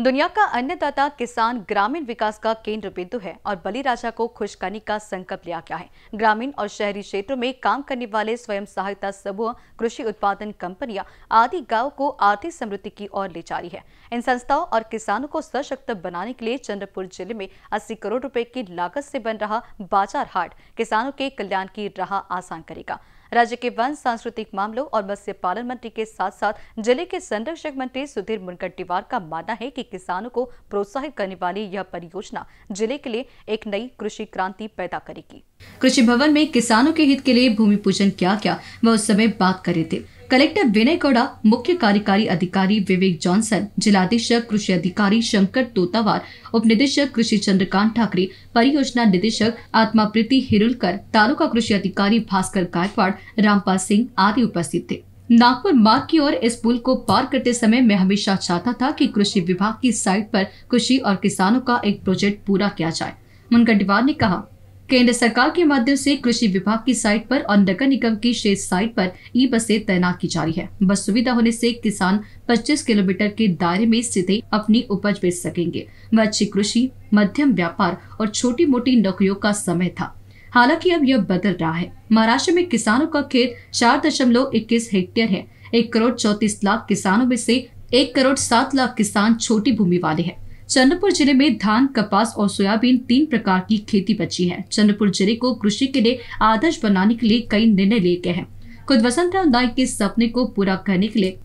दुनिया का अन्नदाता किसान ग्रामीण विकास का केंद्र बिंदु है और बलि राजा को खुश करने का संकल्प लिया गया है ग्रामीण और शहरी क्षेत्रों में काम करने वाले स्वयं सहायता समूह कृषि उत्पादन कंपनियां आदि गांव को आर्थिक समृद्धि की ओर ले जा रही है इन संस्थाओं और किसानों को सशक्त बनाने के लिए चंद्रपुर जिले में अस्सी करोड़ रूपए की लागत से बन रहा बाजार हाट किसानों के कल्याण की राह आसान करेगा राज्य के वन सांस्कृतिक मामलों और मत्स्य पालन मंत्री के साथ साथ जिले के संरक्षक मंत्री सुधीर मुनगट्टीवार का मानना है कि किसानों को प्रोत्साहित करने वाली यह परियोजना जिले के लिए एक नई कृषि क्रांति पैदा करेगी कृषि भवन में किसानों के हित के लिए भूमि पूजन क्या क्या वह उस समय बात करे थे कलेक्टर विनय गौड़ा मुख्य कार्यकारी अधिकारी विवेक जॉनसन जिलाधीशक कृषि अधिकारी शंकर तोतावार उप निदेशक कृषि चंद्रकांत ठाकरे परियोजना निदेशक आत्मा प्रीति हिरुलकर तालुका कृषि अधिकारी भास्कर गायकवाड़ रामपाल सिंह आदि उपस्थित थे नागपुर मार्ग की ओर इस पुल को पार करते समय मैं हमेशा चाहता था कि कृषि विभाग की साइट पर कृषि और किसानों का एक प्रोजेक्ट पूरा किया जाए मुनगंटीवार ने कहा केंद्र सरकार के माध्यम से कृषि विभाग की साइट पर और नगर निगम की शेष साइट पर ई बसें तैनात की जा रही है बस सुविधा होने से किसान 25 किलोमीटर के दायरे में सीधे अपनी उपज बेच सकेंगे वह अच्छी कृषि मध्यम व्यापार और छोटी मोटी नौकरियों का समय था हालांकि अब यह बदल रहा है महाराष्ट्र में किसानों का खेत चार दशमलव इक्कीस हेक्टेयर है एक करोड़ चौतीस लाख किसानों में से एक करोड़ सात लाख किसान छोटी भूमि वाले हैं चंद्रपुर जिले में धान कपास और सोयाबीन तीन प्रकार की खेती बची है चंद्रपुर जिले को कृषि के लिए आदर्श बनाने के लिए कई निर्णय लिए गए हैं खुद वसंतराव नाइक के सपने को पूरा करने के लिए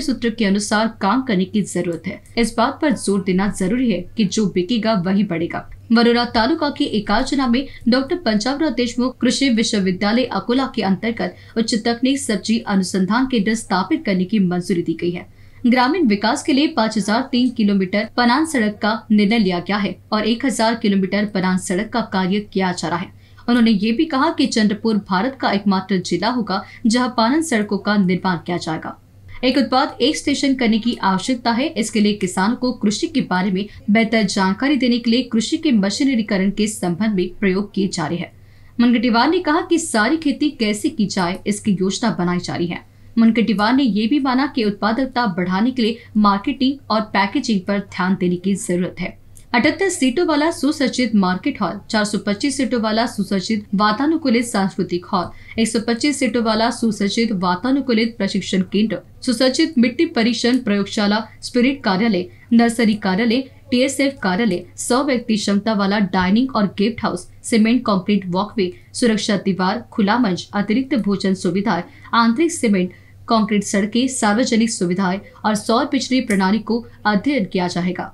सूत्र के अनुसार काम करने की जरूरत है इस बात पर जोर देना जरूरी है कि जो बिकेगा वही बढ़ेगा वरुणा तालुका के एकार्चना में डॉक्टर पंचावरा देशमुख कृषि विश्वविद्यालय अकोला के अंतर्गत उच्च तकनीक सब्जी अनुसंधान केंद्र स्थापित करने की मंजूरी दी गई है ग्रामीण विकास के लिए 5003 किलोमीटर पनान सड़क का निर्णय लिया गया है और 1000 किलोमीटर पनान सड़क का कार्य किया जा रहा है उन्होंने ये भी कहा कि चंद्रपुर भारत का एकमात्र जिला होगा जहां पानन सड़कों का निर्माण किया जाएगा एक उत्पाद एक स्टेशन करने की आवश्यकता है इसके लिए किसान को कृषि के बारे में बेहतर जानकारी देने के लिए कृषि के मशीनरीकरण के संबंध में प्रयोग किए जा रहे हैं मनगटीवार ने कहा कि सारी खेती कैसे की जाए इसकी योजना बनाई जा रही है मुनकटिवार ने यह भी माना कि उत्पादकता बढ़ाने के लिए मार्केटिंग और पैकेजिंग पर ध्यान देने की जरूरत है अठहत्तर सीटों वाला सुसज्जित मार्केट हॉल 425 सीटों वाला सुसज्जित वातानुकूलित सांस्कृतिक हॉल 125 सीटों वाला सुसज्जित वातानुकूलित प्रशिक्षण केंद्र सुसज्जित मिट्टी परीक्षण प्रयोगशाला स्पिरिट कार्यालय नर्सरी कार्यालय टीएसएफ कार्यालय सौ व्यक्ति क्षमता वाला डाइनिंग और guest house cement concrete walkway सुरक्षा दीवार खुला मंच अतिरिक्त भोजन सुविधाएं आंतरिक सीमेंट कंक्रीट सड़कें सार्वजनिक सुविधाएं और सौर बिजली प्रणाली को अध्ययन किया जाएगा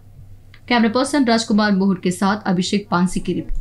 कैमरा पर्सन राजकुमार मोहर के साथ अभिषेक पांसी की रिपोर्ट